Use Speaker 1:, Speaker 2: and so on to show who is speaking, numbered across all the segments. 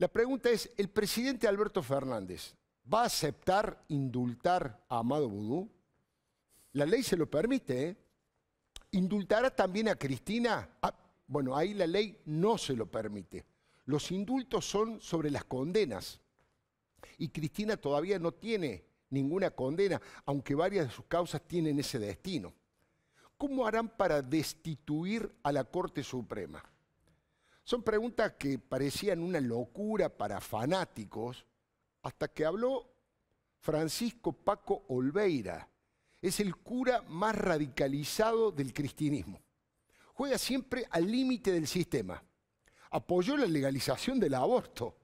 Speaker 1: La pregunta es, ¿el presidente Alberto Fernández va a aceptar indultar a Amado Boudou? La ley se lo permite, ¿eh? ¿Indultará también a Cristina? Ah, bueno, ahí la ley no se lo permite. Los indultos son sobre las condenas. Y Cristina todavía no tiene ninguna condena, aunque varias de sus causas tienen ese destino. ¿Cómo harán para destituir a la Corte Suprema? Son preguntas que parecían una locura para fanáticos hasta que habló Francisco Paco Olveira. Es el cura más radicalizado del cristianismo. Juega siempre al límite del sistema. Apoyó la legalización del aborto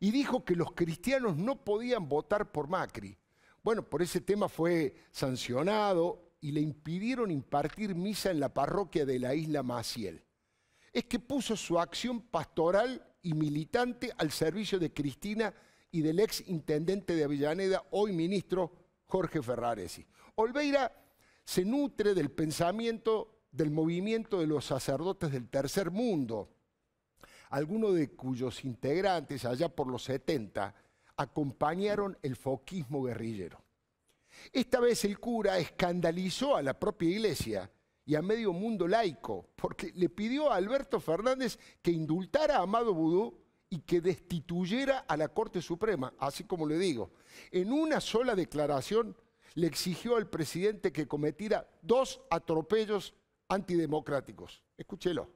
Speaker 1: y dijo que los cristianos no podían votar por Macri. Bueno, por ese tema fue sancionado y le impidieron impartir misa en la parroquia de la isla Maciel es que puso su acción pastoral y militante al servicio de Cristina y del ex intendente de Avellaneda, hoy ministro Jorge Ferraresi. Olveira se nutre del pensamiento del movimiento de los sacerdotes del tercer mundo, algunos de cuyos integrantes allá por los 70 acompañaron el foquismo guerrillero. Esta vez el cura escandalizó a la propia iglesia y a medio mundo laico, porque le pidió a Alberto Fernández que indultara a Amado Boudou y que destituyera a la Corte Suprema, así como le digo. En una sola declaración le exigió al presidente que cometiera dos atropellos antidemocráticos. Escúchelo.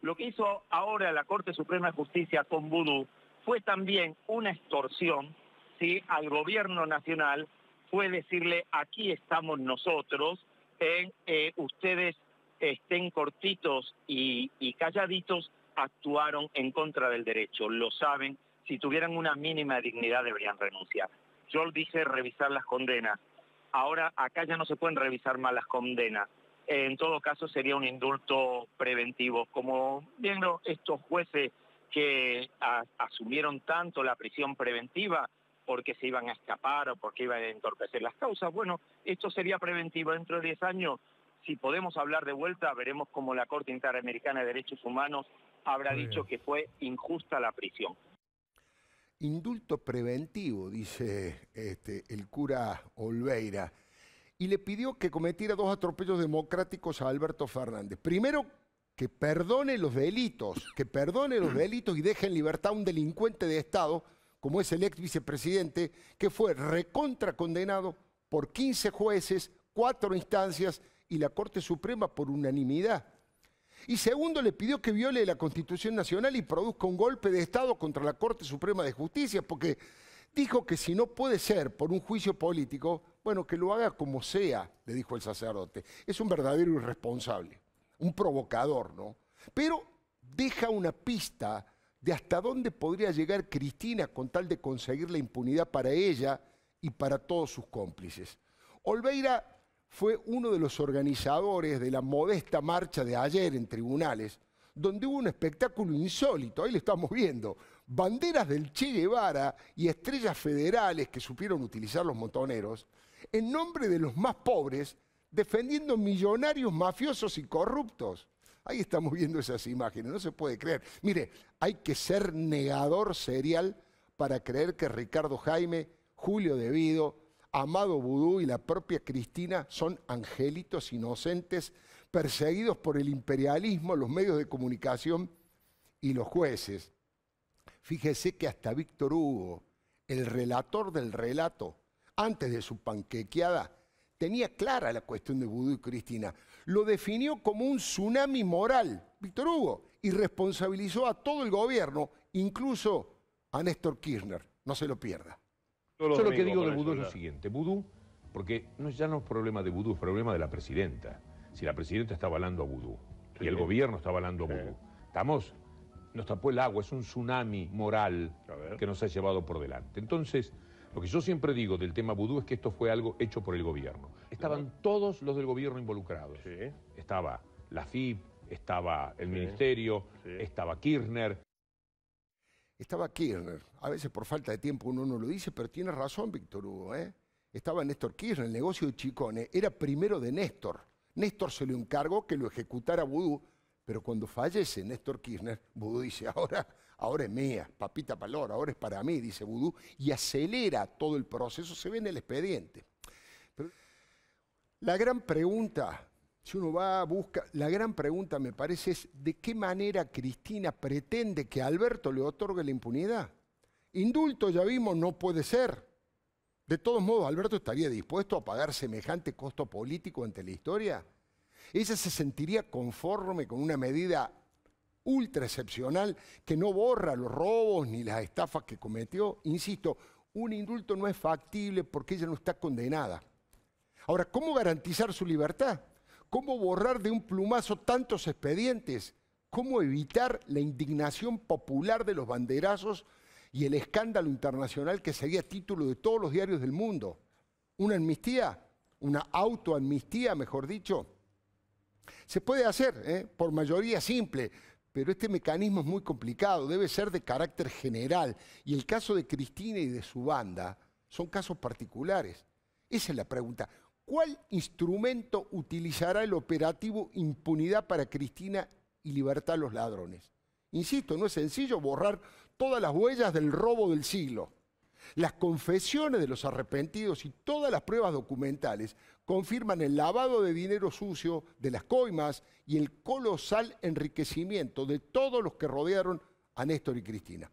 Speaker 2: Lo que hizo ahora la Corte Suprema de Justicia con Boudou fue también una extorsión si al gobierno nacional, fue decirle, aquí estamos nosotros, en ustedes estén cortitos y, calladitos, actuaron en contra del derecho, lo saben, si tuvieran una mínima dignidad deberían renunciar. Yo dije revisar las condenas, ahora acá ya no se pueden revisar más las condenas, en todo caso sería un indulto preventivo, como viendo estos jueces que asumieron tanto la prisión preventiva, porque se iban a escapar o porque iban a entorpecer las causas. Bueno, esto sería preventivo. Dentro de 10 años, si podemos hablar de vuelta, veremos cómo la Corte Interamericana de Derechos Humanos habrá dicho que fue injusta la prisión.
Speaker 1: Indulto preventivo, dice este, el cura Olveira, y le pidió que cometiera dos atropellos democráticos a Alberto Fernández. Primero, que perdone los delitos, que perdone los delitos y deje en libertad a un delincuente de Estado como es el ex vicepresidente, que fue recontracondenado por 15 jueces, cuatro instancias y la Corte Suprema por unanimidad. Y segundo, le pidió que viole la Constitución Nacional y produzca un golpe de Estado contra la Corte Suprema de Justicia, porque dijo que si no puede ser por un juicio político, bueno, que lo haga como sea, le dijo el sacerdote. Es un verdadero irresponsable, un provocador, ¿no? Pero deja una pista de hasta dónde podría llegar Cristina con tal de conseguir la impunidad para ella y para todos sus cómplices. Olveira fue uno de los organizadores de la modesta marcha de ayer en tribunales, donde hubo un espectáculo insólito, ahí lo estamos viendo, banderas del Che Guevara y estrellas federales que supieron utilizar los montoneros, en nombre de los más pobres, defendiendo millonarios mafiosos y corruptos. Ahí estamos viendo esas imágenes, no se puede creer. Mire, hay que ser negador serial para creer que Ricardo Jaime, Julio Devido, Amado Vudú y la propia Cristina son angelitos inocentes perseguidos por el imperialismo, los medios de comunicación y los jueces. Fíjese que hasta Víctor Hugo, el relator del relato, antes de su panquequeada, tenía clara la cuestión de Vudú y Cristina. Lo definió como un tsunami moral, Víctor Hugo, y responsabilizó a todo el gobierno, incluso a Néstor Kirchner. No se lo pierda. Yo lo que digo de Vudú es lo siguiente.
Speaker 2: Vudú, porque no, ya no es problema de Vudú, es problema de la presidenta. Si la presidenta está avalando a Vudú y el gobierno está avalando a Vudú. Estamos, nos pues, tapó el agua, es un tsunami moral que nos ha llevado por delante. Entonces lo que yo siempre digo del tema vudú es que esto fue algo hecho por el gobierno. Estaban todos los del gobierno involucrados. Estaba la FIP, estaba el ministerio, estaba Kirchner.
Speaker 1: Estaba Kirchner. A veces por falta de tiempo uno no lo dice, pero tiene razón Víctor Hugo. ¿eh? Estaba Néstor Kirchner, el negocio de Chicone. Era primero de Néstor. Néstor se le encargó que lo ejecutara Vudú, pero cuando fallece Néstor Kirchner, Vudú dice ahora ahora es mía, papita palor, ahora es para mí, dice Vudú, y acelera todo el proceso, se ve en el expediente. la gran pregunta, si uno va a buscar, la gran pregunta me parece es de qué manera Cristina pretende que Alberto le otorgue la impunidad. Indulto, ya vimos, no puede ser. De todos modos, Alberto estaría dispuesto a pagar semejante costo político ante la historia. Ella se sentiría conforme con una medida ultra excepcional que no borra los robos ni las estafas que cometió. Insisto, un indulto no es factible porque ella no está condenada. Ahora, ¿cómo garantizar su libertad? ¿Cómo borrar de un plumazo tantos expedientes? ¿Cómo evitar la indignación popular de los banderazos y el escándalo internacional que sería título de todos los diarios del mundo? ¿Una amnistía? ¿Una autoamnistía, mejor dicho? Se puede hacer ¿eh? por mayoría simple, pero este mecanismo es muy complicado, debe ser de carácter general. Y el caso de Cristina y de su banda son casos particulares. Esa es la pregunta. ¿Cuál instrumento utilizará el operativo impunidad para Cristina y libertad a los ladrones? Insisto, no es sencillo borrar todas las huellas del robo del siglo. Las confesiones de los arrepentidos y todas las pruebas documentales confirman el lavado de dinero sucio de las coimas y el colosal enriquecimiento de todos los que rodearon a Néstor y Cristina.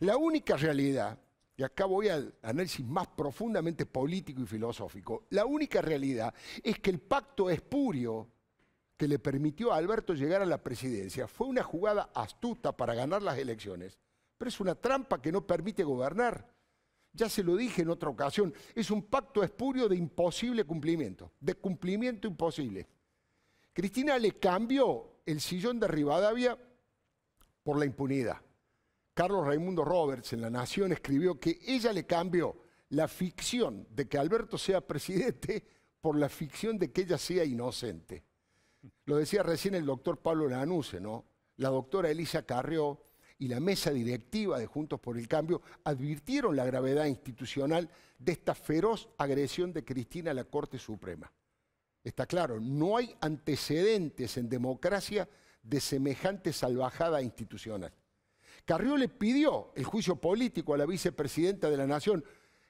Speaker 1: La única realidad, y acá voy al análisis más profundamente político y filosófico, la única realidad es que el pacto espurio que le permitió a Alberto llegar a la presidencia fue una jugada astuta para ganar las elecciones, pero es una trampa que no permite gobernar. Ya se lo dije en otra ocasión, es un pacto espurio de imposible cumplimiento, de cumplimiento imposible. Cristina le cambió el sillón de Rivadavia por la impunidad. Carlos Raimundo Roberts en La Nación escribió que ella le cambió la ficción de que Alberto sea presidente por la ficción de que ella sea inocente. Lo decía recién el doctor Pablo Lanuse, ¿no? La doctora Elisa Carrió, y la mesa directiva de Juntos por el Cambio advirtieron la gravedad institucional de esta feroz agresión de Cristina a la Corte Suprema. Está claro, no hay antecedentes en democracia de semejante salvajada institucional. Carrió le pidió el juicio político a la vicepresidenta de la Nación.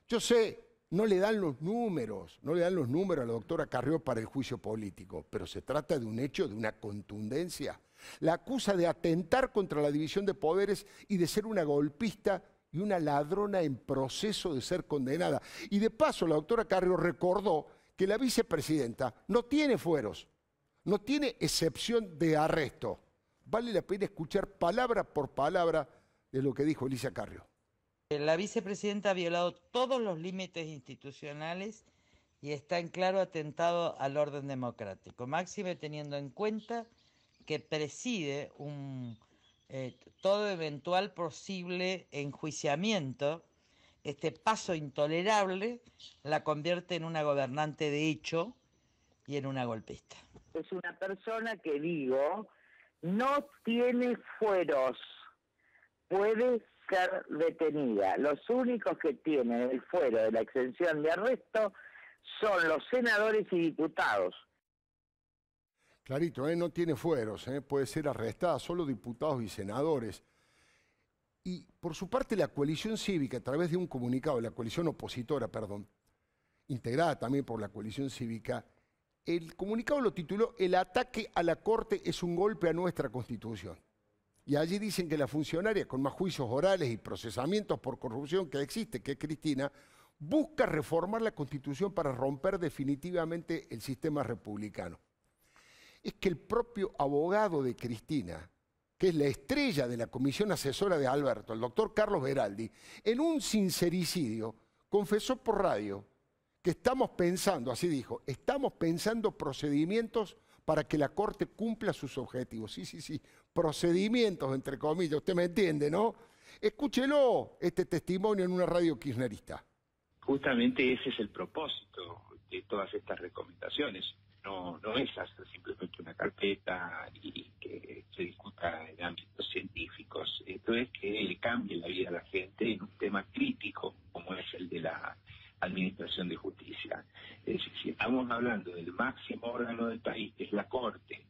Speaker 1: Yo sé, no le dan los números, no le dan los números a la doctora Carrió para el juicio político, pero se trata de un hecho de una contundencia la acusa de atentar contra la división de poderes y de ser una golpista y una ladrona en proceso de ser condenada. Y de paso, la doctora Carrio recordó que la vicepresidenta no tiene fueros, no tiene excepción de arresto. Vale la pena escuchar palabra por palabra de lo que dijo Elisa Carrio.
Speaker 2: Eh, la vicepresidenta ha violado todos los límites institucionales y está en claro atentado al orden democrático, máxime teniendo en cuenta que preside un, eh, todo eventual posible enjuiciamiento, este paso intolerable la convierte en una gobernante de hecho y en una golpista. Es una persona que digo, no tiene fueros, puede ser detenida. Los únicos que tienen el fuero de la exención de arresto son los senadores y diputados.
Speaker 1: Clarito, ¿eh? no tiene fueros, ¿eh? puede ser arrestada, solo diputados y senadores. Y por su parte, la coalición cívica, a través de un comunicado, la coalición opositora, perdón, integrada también por la coalición cívica, el comunicado lo tituló El ataque a la Corte es un golpe a nuestra Constitución. Y allí dicen que la funcionaria con más juicios orales y procesamientos por corrupción que existe, que es Cristina, busca reformar la Constitución para romper definitivamente el sistema republicano es que el propio abogado de Cristina, que es la estrella de la comisión asesora de Alberto, el doctor Carlos Veraldi, en un sincericidio confesó por radio que estamos pensando, así dijo, estamos pensando procedimientos para que la Corte cumpla sus objetivos. Sí, sí, sí, procedimientos, entre comillas, usted me entiende, ¿no? Escúchelo este testimonio en una radio kirchnerista. Justamente ese es el propósito
Speaker 2: de todas estas recomendaciones. No, no es hacer simplemente una carpeta y que se discuta en ámbitos científicos. Esto es que cambie la vida de la gente en un tema crítico como es el de la Administración de Justicia. Es decir, si estamos hablando del máximo órgano del país, que es la Corte,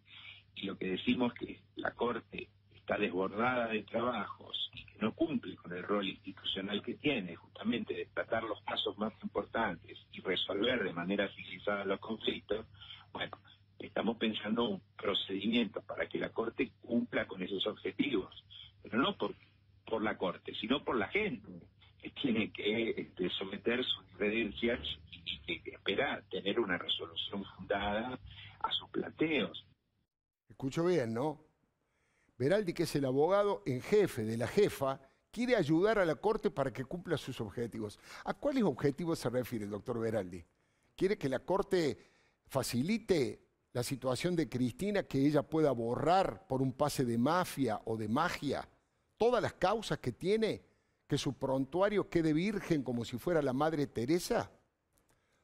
Speaker 2: y lo que decimos que la Corte está desbordada de trabajos y que no cumple con el rol institucional que tiene, justamente de tratar los casos más importantes resolver de manera civilizada los conflictos, bueno, estamos pensando un procedimiento para que la Corte cumpla con esos objetivos, pero no por, por la Corte, sino por la gente que tiene que este, someter sus credencias y, y esperar tener una resolución fundada a sus planteos.
Speaker 1: Escucho bien, ¿no? Veraldi, que es el abogado en jefe de la jefa quiere ayudar a la Corte para que cumpla sus objetivos. ¿A cuáles objetivos se refiere el doctor Veraldi? ¿Quiere que la Corte facilite la situación de Cristina, que ella pueda borrar por un pase de mafia o de magia todas las causas que tiene, que su prontuario quede virgen como si fuera la Madre Teresa?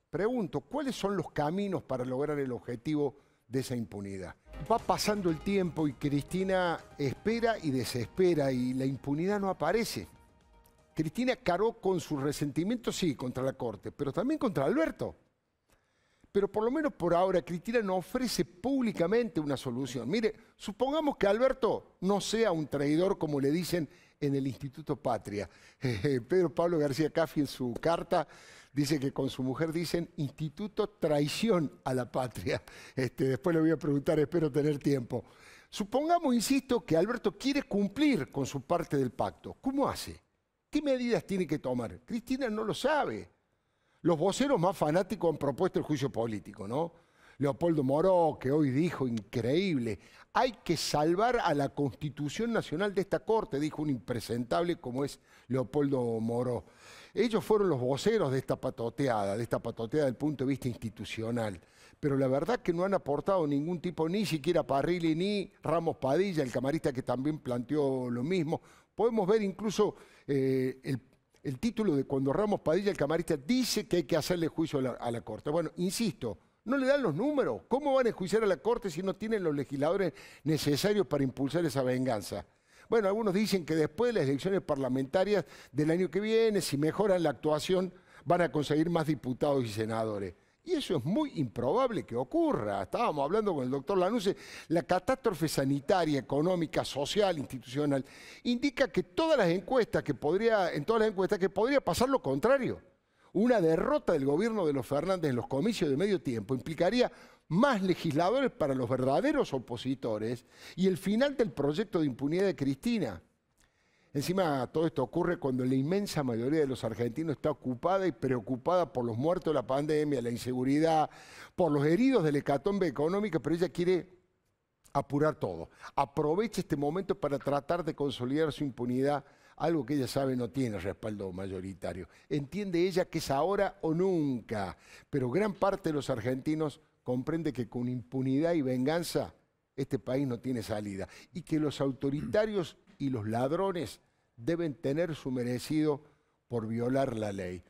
Speaker 1: Pregunto, ¿cuáles son los caminos para lograr el objetivo de esa impunidad? va pasando el tiempo y Cristina espera y desespera y la impunidad no aparece. Cristina caró con su resentimiento, sí, contra la Corte, pero también contra Alberto. Pero por lo menos por ahora Cristina no ofrece públicamente una solución. Mire, supongamos que Alberto no sea un traidor como le dicen en el Instituto Patria. Eh, eh, Pedro Pablo García Caffi en su carta dice que con su mujer dicen Instituto Traición a la Patria. Este, después le voy a preguntar, espero tener tiempo. Supongamos, insisto, que Alberto quiere cumplir con su parte del pacto. ¿Cómo hace? ¿Qué medidas tiene que tomar? Cristina no lo sabe. Los voceros más fanáticos han propuesto el juicio político, ¿no? Leopoldo Moró, que hoy dijo increíble, hay que salvar a la Constitución Nacional de esta Corte, dijo un impresentable como es Leopoldo Moro. Ellos fueron los voceros de esta patoteada, de esta patoteada desde el punto de vista institucional. Pero la verdad que no han aportado ningún tipo, ni siquiera Parrilli ni Ramos Padilla, el camarista que también planteó lo mismo. Podemos ver incluso eh, el, título de cuando Ramos Padilla, el camarista, dice que hay que hacerle juicio a la Corte. Bueno, insisto, no le dan los números. ¿Cómo van a enjuiciar a la Corte si no tienen los legisladores necesarios para impulsar esa venganza? Bueno, algunos dicen que después de las elecciones parlamentarias del año que viene, si mejoran la actuación, van a conseguir más diputados y senadores. Y eso es muy improbable que ocurra. Estábamos hablando con el doctor Lanuse, la catástrofe sanitaria, económica, social, institucional, indica que todas las encuestas que podría, en todas las encuestas que podría pasar lo contrario. Una derrota del gobierno de los Fernández en los comicios de medio tiempo implicaría más legisladores para los verdaderos opositores y el final del proyecto de impunidad de Cristina. Encima, todo esto ocurre cuando la inmensa mayoría de los argentinos está ocupada y preocupada por los muertos de la pandemia, la inseguridad, por los heridos de la hecatombe económica, pero ella quiere apurar todo. Aprovecha este momento para tratar de consolidar su impunidad, algo que ella sabe no tiene respaldo mayoritario. Entiende ella que es ahora o nunca, pero gran parte de los argentinos comprende que con impunidad y venganza este país no tiene salida y que los autoritarios y los ladrones deben tener su merecido por violar la ley.